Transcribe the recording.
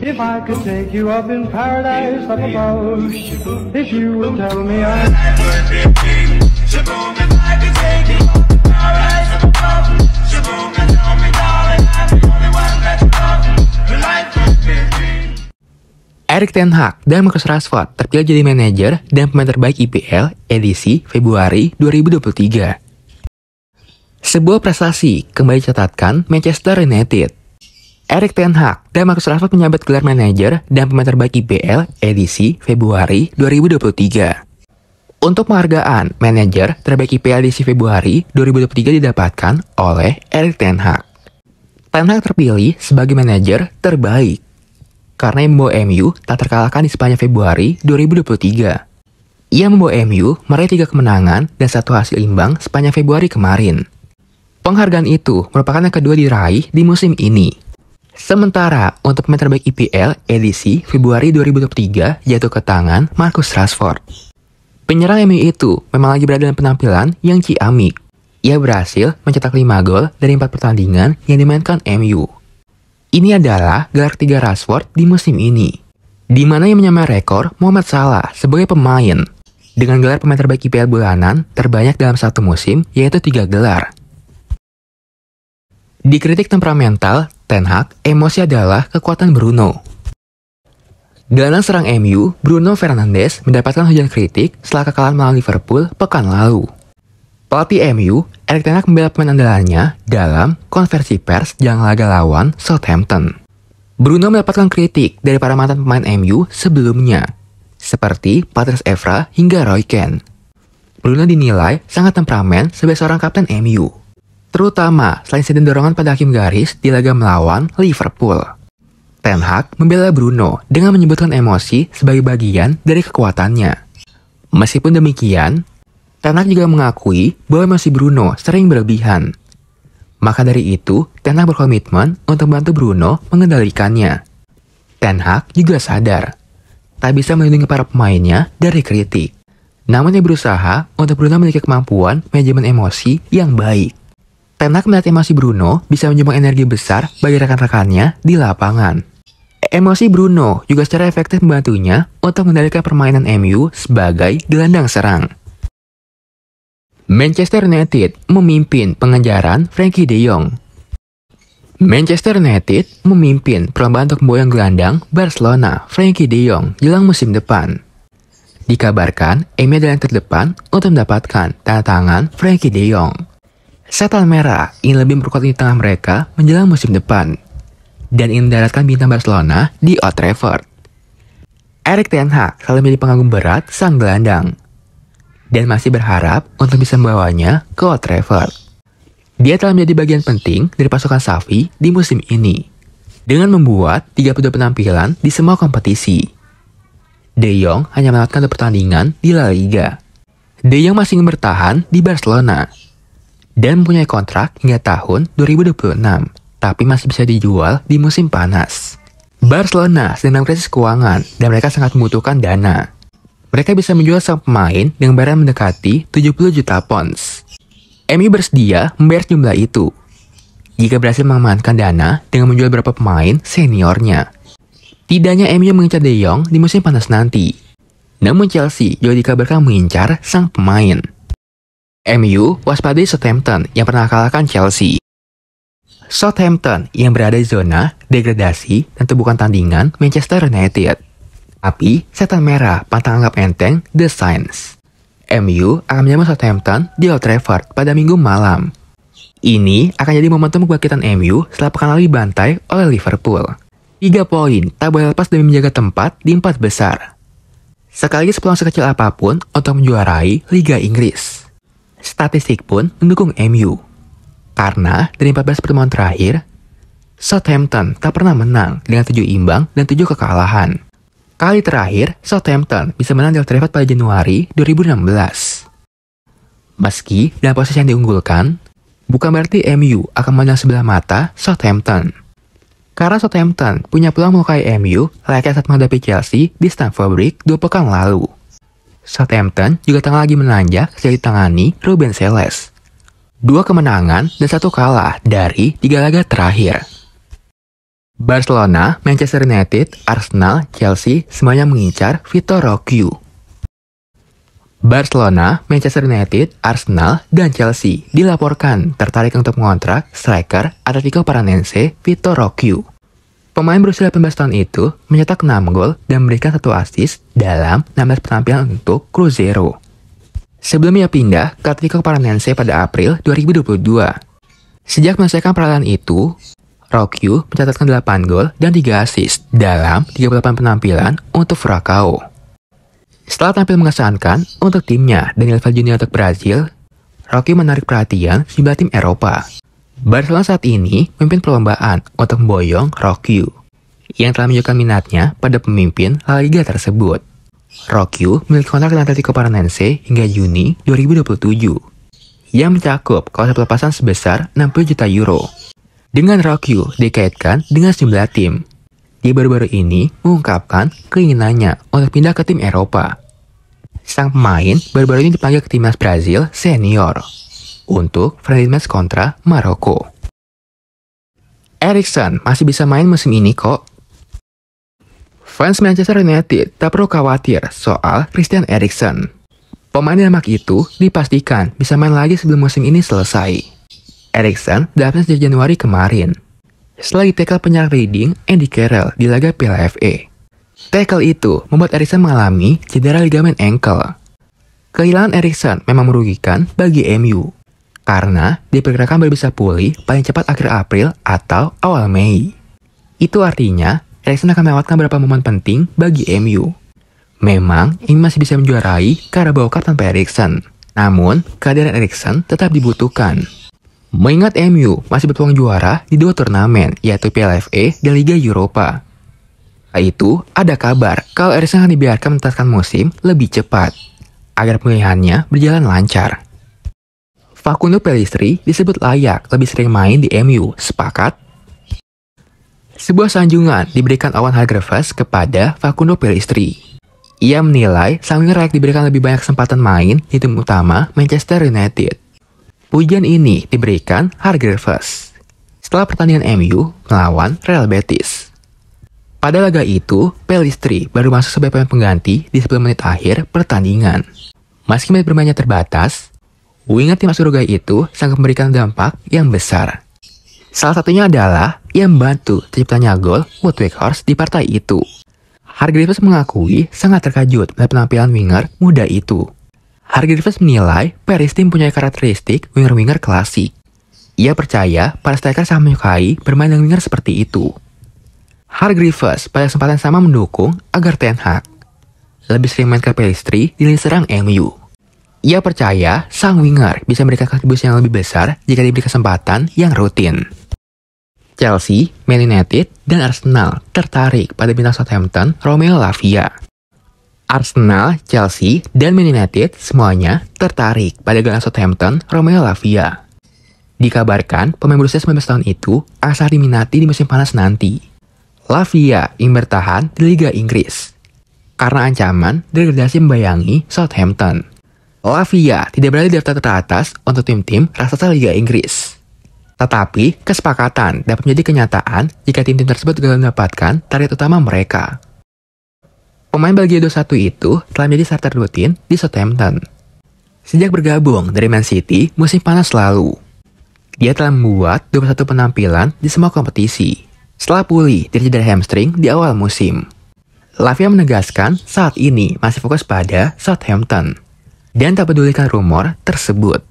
If I could take you up in paradise up above, if you would tell me I... Shaboom, I'm the Ten Hag dan Marcus Rashford terpilih jadi manajer dan pemain terbaik IPL edisi Februari 2023. Sebuah prestasi kembali dicatatkan Manchester United Eric Ten Hag dan Marcus Rashford menyabet gelar manajer dan pemain terbaik IPL edisi Februari 2023. Untuk penghargaan manajer terbaik IPL edisi Februari 2023 didapatkan oleh Eric Ten Hag. Ten Hag terpilih sebagai manajer terbaik karena yang membawa MU tak terkalahkan di sepanjang Februari 2023. Ia membawa MU meraih tiga kemenangan dan satu hasil imbang sepanjang Februari kemarin. Penghargaan itu merupakan yang kedua diraih di musim ini Sementara untuk pemain terbaik IPL e edisi Februari 2023 jatuh ke tangan Marcus Rashford. Penyerang MU itu memang lagi berada dalam penampilan yang ciamik. Ia berhasil mencetak 5 gol dari 4 pertandingan yang dimainkan MU. Ini adalah gelar tiga Rashford di musim ini, di mana yang menyamai rekor Mohamed Salah sebagai pemain dengan gelar pemain terbaik IPL e bulanan terbanyak dalam satu musim yaitu 3 gelar. Dikritik temperamental, Ten Hag, emosi adalah kekuatan Bruno. Dalam serang MU, Bruno Fernandes mendapatkan hujan kritik setelah kekalahan melawan Liverpool pekan lalu. Pelatih MU, Erik Ten Hag membela pemain andalannya dalam konversi pers yang laga lawan Southampton. Bruno mendapatkan kritik dari para mantan pemain MU sebelumnya, seperti Patrice Evra hingga Roy Kent. Bruno dinilai sangat temperamen sebagai seorang kapten MU. Terutama selain sedang dorongan pada hakim garis di laga melawan Liverpool. Ten Hag membela Bruno dengan menyebutkan emosi sebagai bagian dari kekuatannya. Meskipun demikian, Ten Hag juga mengakui bahwa emosi Bruno sering berlebihan. Maka dari itu, Ten Hag berkomitmen untuk membantu Bruno mengendalikannya. Ten Hag juga sadar, tak bisa melindungi para pemainnya dari kritik. Namun berusaha untuk Bruno memiliki kemampuan manajemen emosi yang baik. Ten Hag melihat emosi Bruno bisa menyumbang energi besar bagi rekan-rekannya di lapangan. Emosi Bruno juga secara efektif membantunya untuk mengendalikan permainan MU sebagai gelandang serang. Manchester United memimpin pengejaran Frankie de Jong. Manchester United memimpin perlombaan untuk memboyong gelandang Barcelona Frankie de Jong jelang musim depan. Dikabarkan, MU adalah yang terdepan untuk mendapatkan tanda tangan Frankie de Jong. Setan Merah ingin lebih berkuat di tengah mereka menjelang musim depan dan ingin mendaratkan bintang Barcelona di Old Trafford. Erik Ten Hag selalu menjadi pengagum berat sang gelandang dan masih berharap untuk bisa membawanya ke Old Trafford. Dia telah menjadi bagian penting dari pasukan Safi di musim ini dengan membuat 32 penampilan di semua kompetisi. De Jong hanya menawarkan pertandingan di La Liga. De Jong masih bertahan di Barcelona dan punya kontrak hingga tahun 2026, tapi masih bisa dijual di musim panas. Barcelona sedang krisis keuangan dan mereka sangat membutuhkan dana. Mereka bisa menjual sang pemain dengan barang mendekati 70 juta pounds. MU bersedia membayar jumlah itu jika berhasil mengamankan dana dengan menjual beberapa pemain seniornya. Tidaknya MU mengincar De Jong di musim panas nanti. Namun Chelsea juga dikabarkan mengincar sang pemain. MU waspadai Southampton yang pernah kalahkan Chelsea. Southampton yang berada di zona degradasi tentu bukan tandingan Manchester United. Tapi setan merah pantang anggap enteng The Saints. MU akan menyambut Southampton di Old Trafford pada minggu malam. Ini akan jadi momentum kebangkitan MU setelah pekan lalu dibantai oleh Liverpool. 3 poin tak boleh lepas demi menjaga tempat di empat besar. Sekali lagi sekecil apapun untuk menjuarai Liga Inggris. Statistik pun mendukung MU. Karena dari 14 pertemuan terakhir, Southampton tak pernah menang dengan 7 imbang dan 7 kekalahan. Kali terakhir, Southampton bisa menang di Old Trafford pada Januari 2016. Meski dalam posisi yang diunggulkan, bukan berarti MU akan menang sebelah mata Southampton. Karena Southampton punya peluang melukai MU layaknya saat menghadapi Chelsea di Stamford Bridge dua pekan lalu. Southampton juga tengah lagi menanjak setelah ditangani Ruben Seles. Dua kemenangan dan satu kalah dari tiga laga terakhir. Barcelona, Manchester United, Arsenal, Chelsea semuanya mengincar Vitor Roque. Barcelona, Manchester United, Arsenal, dan Chelsea dilaporkan tertarik untuk mengontrak striker Atletico Paranense Vitor Roque. Pemain berusia 18 tahun itu mencetak 6 gol dan memberikan satu asis dalam 16 penampilan untuk Cruzeiro. Sebelumnya pindah ke Atletico Paranense pada April 2022. Sejak menyelesaikan peralatan itu, Rokyu mencatatkan 8 gol dan 3 assist dalam 38 penampilan untuk Frakao. Setelah tampil mengesankan untuk timnya Daniel Junior untuk Brazil, Rokyu menarik perhatian sejumlah tim Eropa, Barcelona saat ini memimpin perlombaan untuk memboyong Rokyu, yang telah menunjukkan minatnya pada pemimpin La Liga tersebut. Rokyu memiliki kontrak dengan Atletico Paranense hingga Juni 2027 yang mencakup kawasan pelepasan sebesar 60 juta euro. Dengan Rokyu dikaitkan dengan sejumlah tim. Dia baru-baru ini mengungkapkan keinginannya untuk pindah ke tim Eropa. Sang pemain baru-baru ini dipanggil ke timnas Brazil senior untuk match kontra Maroko. Eriksson masih bisa main musim ini kok. Fans Manchester United tak perlu khawatir soal Christian Eriksen. Pemain Denmark itu dipastikan bisa main lagi sebelum musim ini selesai. Eriksen dapat sejak Januari kemarin. Setelah ditekel penyerang Reading, Andy Carroll di laga Piala FA. Tackle itu membuat Eriksen mengalami cedera ligamen ankle. Kehilangan Eriksen memang merugikan bagi MU karena diperkirakan baru bisa pulih paling cepat akhir April atau awal Mei. Itu artinya, Erikson akan melewatkan beberapa momen penting bagi MU. Memang, ini masih bisa menjuarai karena bawa Cup tanpa Erikson. Namun, kehadiran Erikson tetap dibutuhkan. Mengingat MU masih berpeluang juara di dua turnamen, yaitu Piala dan Liga Eropa. Setelah itu, ada kabar kalau Erikson akan dibiarkan menetaskan musim lebih cepat, agar pemilihannya berjalan lancar. Facundo Pellistri disebut layak lebih sering main di MU, sepakat? Sebuah sanjungan diberikan Owen Hargreaves kepada Facundo Pellistri. Ia menilai sang winger layak diberikan lebih banyak kesempatan main di tim utama Manchester United. Pujian ini diberikan Hargreaves setelah pertandingan MU melawan Real Betis. Pada laga itu, Pellistri baru masuk sebagai pemain pengganti di 10 menit akhir pertandingan. Meski menit bermainnya terbatas, Winger tim masuk itu sangat memberikan dampak yang besar. Salah satunya adalah yang membantu terciptanya gol buat Horse di partai itu. Hargreaves mengakui sangat terkejut melihat penampilan winger muda itu. Hargreaves menilai Paris tim punya karakteristik winger-winger klasik. Ia percaya para striker sangat menyukai bermain dengan winger seperti itu. Hargreaves pada kesempatan sama mendukung agar Ten Hag lebih sering main ke 3 di lini serang MU. Ia percaya sang winger bisa memberikan kontribusi yang lebih besar jika diberi kesempatan yang rutin. Chelsea, Man United, dan Arsenal tertarik pada bintang Southampton, Romeo Lavia. Arsenal, Chelsea, dan Man United semuanya tertarik pada gelandang Southampton, Romeo Lavia. Dikabarkan, pemain berusia 19 tahun itu asal diminati di musim panas nanti. Lavia ingin bertahan di Liga Inggris karena ancaman degradasi membayangi Southampton. Lavia tidak berada di daftar teratas untuk tim-tim raksasa Liga Inggris. Tetapi, kesepakatan dapat menjadi kenyataan jika tim-tim tersebut gagal mendapatkan target utama mereka. Pemain Belgia 21 itu telah menjadi starter rutin di Southampton. Sejak bergabung dari Man City musim panas lalu, dia telah membuat 21 penampilan di semua kompetisi. Setelah pulih dari cedera hamstring di awal musim, Lavia menegaskan saat ini masih fokus pada Southampton dan tak pedulikan rumor tersebut.